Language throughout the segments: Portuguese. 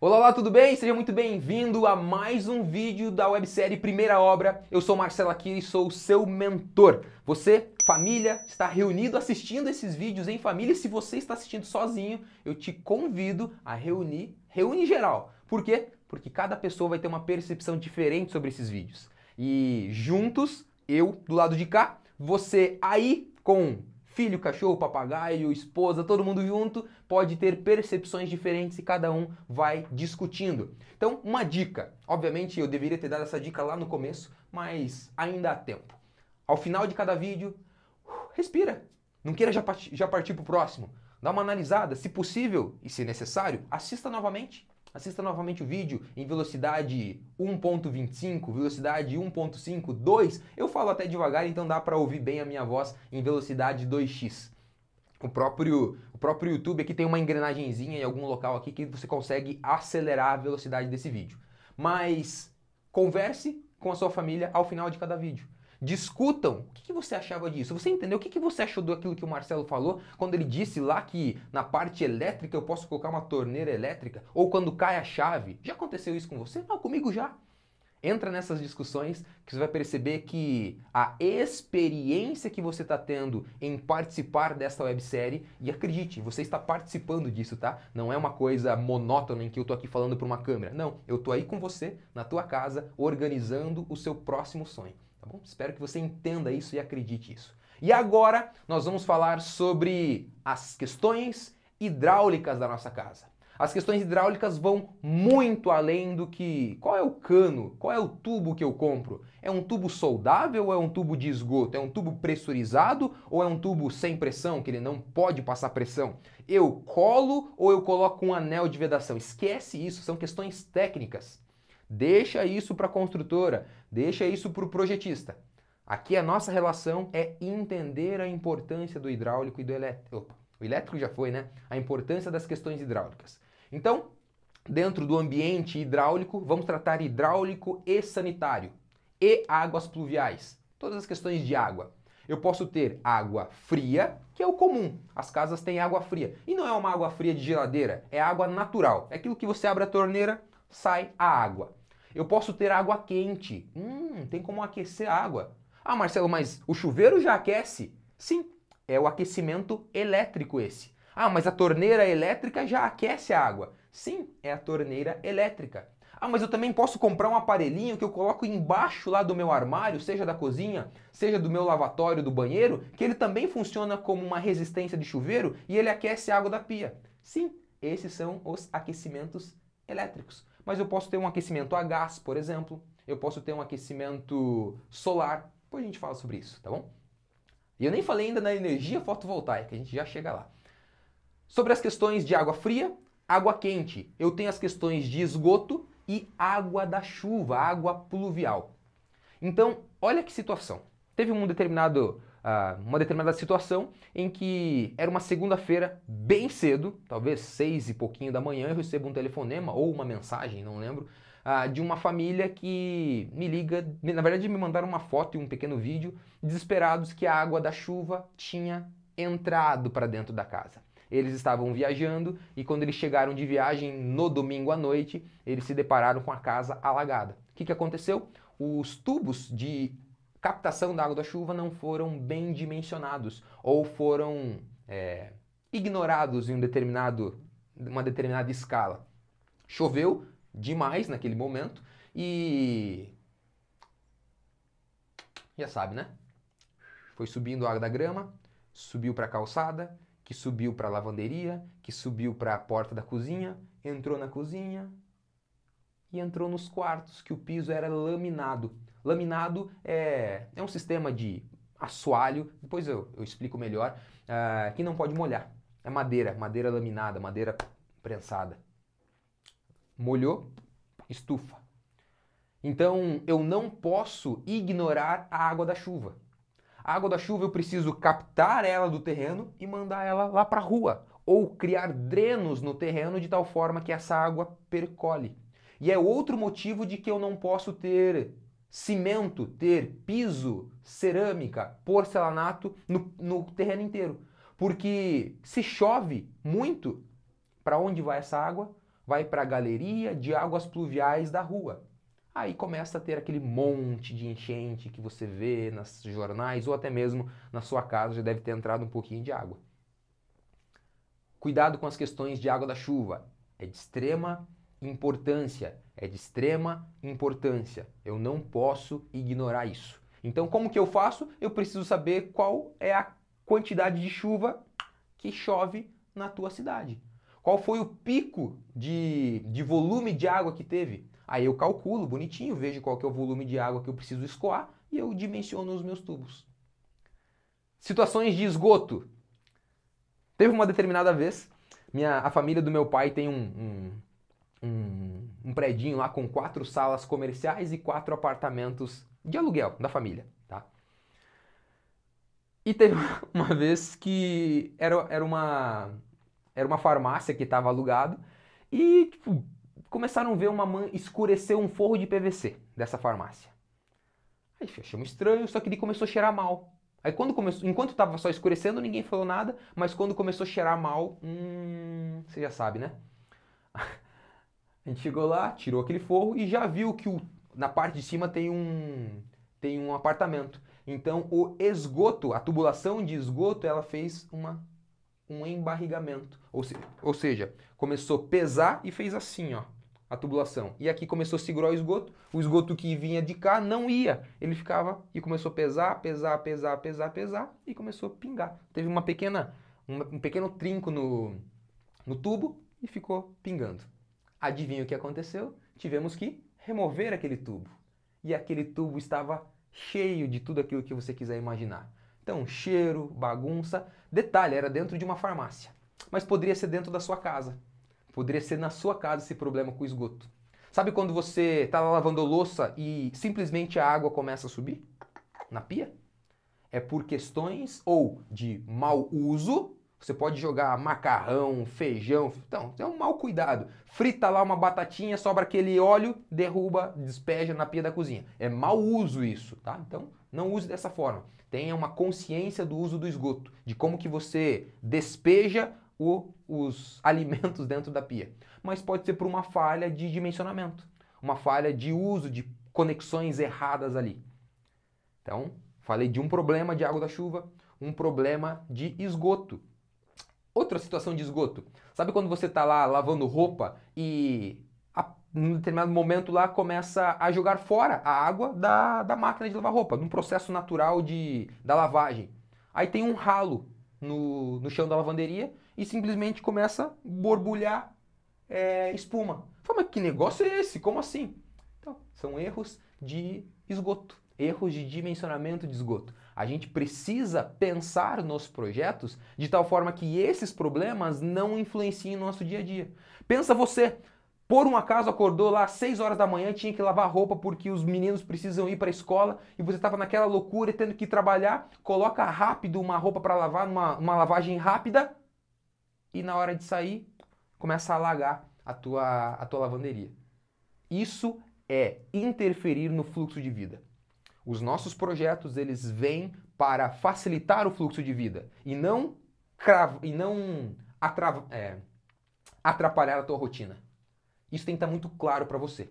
Olá, olá, tudo bem? Seja muito bem-vindo a mais um vídeo da websérie Primeira Obra. Eu sou Marcelo aqui e sou o seu mentor. Você, família, está reunido assistindo esses vídeos em família. Se você está assistindo sozinho, eu te convido a reunir, reúne geral. Por quê? Porque cada pessoa vai ter uma percepção diferente sobre esses vídeos. E juntos, eu do lado de cá, você aí com filho, cachorro, papagaio, esposa, todo mundo junto, pode ter percepções diferentes e cada um vai discutindo. Então, uma dica. Obviamente eu deveria ter dado essa dica lá no começo, mas ainda há tempo. Ao final de cada vídeo, respira. Não queira já partir, para o próximo. Dá uma analisada, se possível e se necessário, assista novamente assista novamente o vídeo em velocidade 1.25, velocidade 1.5, 2. Eu falo até devagar, então dá para ouvir bem a minha voz em velocidade 2x. O próprio, o próprio YouTube aqui tem uma engrenagemzinha em algum local aqui que você consegue acelerar a velocidade desse vídeo. Mas converse com a sua família ao final de cada vídeo. Discutam. O que, que você achava disso? Você entendeu? O que, que você achou daquilo que o Marcelo falou quando ele disse lá que na parte elétrica eu posso colocar uma torneira elétrica? Ou quando cai a chave? Já aconteceu isso com você? Não, comigo já. Entra nessas discussões que você vai perceber que a experiência que você está tendo em participar desta websérie, e acredite, você está participando disso, tá? Não é uma coisa monótona em que eu estou aqui falando para uma câmera. Não, eu estou aí com você, na tua casa, organizando o seu próximo sonho bom? Espero que você entenda isso e acredite isso. E agora nós vamos falar sobre as questões hidráulicas da nossa casa. As questões hidráulicas vão muito além do que qual é o cano, qual é o tubo que eu compro. É um tubo soldável ou é um tubo de esgoto? É um tubo pressurizado ou é um tubo sem pressão, que ele não pode passar pressão? Eu colo ou eu coloco um anel de vedação? Esquece isso, são questões técnicas. Deixa isso para a construtora. Deixa isso para o projetista. Aqui a nossa relação é entender a importância do hidráulico e do elétrico. Opa, o elétrico já foi, né? A importância das questões hidráulicas. Então, dentro do ambiente hidráulico, vamos tratar hidráulico e sanitário e águas pluviais, todas as questões de água. Eu posso ter água fria, que é o comum. As casas têm água fria. E não é uma água fria de geladeira, é água natural. É aquilo que você abre a torneira, sai a água. Eu posso ter água quente. Hum, tem como aquecer a água. Ah, Marcelo, mas o chuveiro já aquece? Sim, é o aquecimento elétrico esse. Ah, mas a torneira elétrica já aquece a água. Sim, é a torneira elétrica. Ah, mas eu também posso comprar um aparelhinho que eu coloco embaixo lá do meu armário, seja da cozinha, seja do meu lavatório, do banheiro, que ele também funciona como uma resistência de chuveiro e ele aquece a água da pia. Sim, esses são os aquecimentos elétricos mas eu posso ter um aquecimento a gás, por exemplo, eu posso ter um aquecimento solar, depois a gente fala sobre isso, tá bom? E eu nem falei ainda na energia fotovoltaica, a gente já chega lá. Sobre as questões de água fria, água quente, eu tenho as questões de esgoto e água da chuva, água pluvial. Então, olha que situação. Teve um determinado uh, uma determinada situação em que era uma segunda-feira bem cedo, talvez seis e pouquinho da manhã, eu recebo um telefonema ou uma mensagem, não lembro, uh, de uma família que me liga, na verdade me mandaram uma foto e um pequeno vídeo, desesperados que a água da chuva tinha entrado para dentro da casa. Eles estavam viajando e quando eles chegaram de viagem no domingo à noite, eles se depararam com a casa alagada. O que, que aconteceu? Os tubos de captação da água da chuva não foram bem dimensionados ou foram é, ignorados em um determinado, uma determinada escala. Choveu demais naquele momento e. Já sabe, né? Foi subindo a água da grama, subiu para a calçada, que subiu para a lavanderia, que subiu para a porta da cozinha, entrou na cozinha e entrou nos quartos, que o piso era laminado. Laminado é, é um sistema de assoalho, depois eu, eu explico melhor, uh, que não pode molhar. É madeira, madeira laminada, madeira prensada. Molhou, estufa. Então eu não posso ignorar a água da chuva. A água da chuva eu preciso captar ela do terreno e mandar ela lá para a rua. Ou criar drenos no terreno de tal forma que essa água percole. E é outro motivo de que eu não posso ter cimento, ter piso, cerâmica, porcelanato no, no terreno inteiro. Porque se chove muito, para onde vai essa água? Vai para a galeria de águas pluviais da rua. Aí começa a ter aquele monte de enchente que você vê nos jornais ou até mesmo na sua casa já deve ter entrado um pouquinho de água. Cuidado com as questões de água da chuva. É de extrema importância, é de extrema importância. Eu não posso ignorar isso. Então, como que eu faço? Eu preciso saber qual é a quantidade de chuva que chove na tua cidade. Qual foi o pico de, de volume de água que teve? Aí eu calculo bonitinho, vejo qual que é o volume de água que eu preciso escoar e eu dimensiono os meus tubos. Situações de esgoto. Teve uma determinada vez, minha, a família do meu pai tem um, um um, um predinho lá com quatro salas comerciais e quatro apartamentos de aluguel da família, tá? E teve uma vez que era, era uma era uma farmácia que estava alugado e tipo, começaram a ver uma mãe escurecer um forro de PVC dessa farmácia. Aí achamos estranho, só que ele começou a cheirar mal. Aí quando começou, enquanto estava só escurecendo, ninguém falou nada, mas quando começou a cheirar mal, hum, você já sabe, né? A gente chegou lá, tirou aquele forro e já viu que o, na parte de cima tem um, tem um apartamento. Então o esgoto, a tubulação de esgoto, ela fez uma, um embarrigamento. Ou, se, ou seja, começou a pesar e fez assim, ó, a tubulação. E aqui começou a segurar o esgoto. O esgoto que vinha de cá não ia. Ele ficava e começou a pesar, pesar, pesar, pesar, pesar e começou a pingar. Teve uma pequena, um, um pequeno trinco no, no tubo e ficou pingando. Adivinha o que aconteceu? Tivemos que remover aquele tubo. E aquele tubo estava cheio de tudo aquilo que você quiser imaginar. Então, cheiro, bagunça. Detalhe, era dentro de uma farmácia. Mas poderia ser dentro da sua casa. Poderia ser na sua casa esse problema com o esgoto. Sabe quando você está lavando louça e simplesmente a água começa a subir na pia? É por questões ou de mau uso você pode jogar macarrão, feijão, então, é um mau cuidado. Frita lá uma batatinha, sobra aquele óleo, derruba, despeja na pia da cozinha. É mau uso isso, tá? Então, não use dessa forma. Tenha uma consciência do uso do esgoto, de como que você despeja o, os alimentos dentro da pia. Mas pode ser por uma falha de dimensionamento, uma falha de uso de conexões erradas ali. Então, falei de um problema de água da chuva, um problema de esgoto, Outra situação de esgoto. Sabe quando você está lá lavando roupa e a, num determinado momento lá começa a jogar fora a água da, da máquina de lavar roupa, num processo natural de, da lavagem. Aí tem um ralo no, no chão da lavanderia e simplesmente começa a borbulhar é, espuma. Fala, mas que negócio é esse? Como assim? Então, são erros de esgoto, erros de dimensionamento de esgoto. A gente precisa pensar nos projetos de tal forma que esses problemas não influenciem o nosso dia a dia. Pensa você, por um acaso acordou lá às 6 horas da manhã, tinha que lavar roupa porque os meninos precisam ir para a escola e você estava naquela loucura tendo que trabalhar, coloca rápido uma roupa para lavar, numa, uma lavagem rápida e na hora de sair começa a alagar a tua, a tua lavanderia. Isso é interferir no fluxo de vida. Os nossos projetos, eles vêm para facilitar o fluxo de vida e não, cravo, e não atra, é, atrapalhar a tua rotina. Isso tem que estar muito claro para você.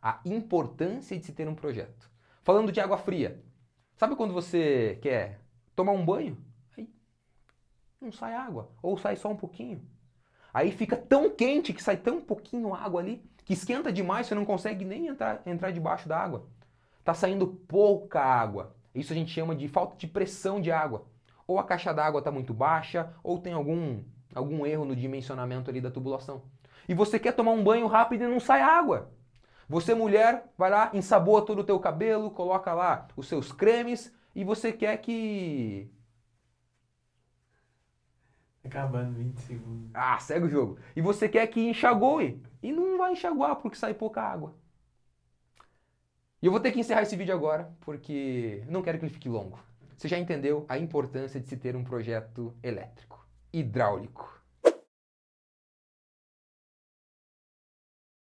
A importância de se ter um projeto. Falando de água fria. Sabe quando você quer tomar um banho? Aí não sai água. Ou sai só um pouquinho. Aí fica tão quente que sai tão pouquinho água ali que esquenta demais, você não consegue nem entrar, entrar debaixo da água está saindo pouca água. Isso a gente chama de falta de pressão de água. Ou a caixa d'água está muito baixa, ou tem algum, algum erro no dimensionamento ali da tubulação. E você quer tomar um banho rápido e não sai água. Você, mulher, vai lá, ensaboa todo o teu cabelo, coloca lá os seus cremes e você quer que. Acabando 20 segundos. Ah, segue o jogo. E você quer que enxague E não vai enxaguar porque sai pouca água. E eu vou ter que encerrar esse vídeo agora, porque não quero que ele fique longo. Você já entendeu a importância de se ter um projeto elétrico, hidráulico.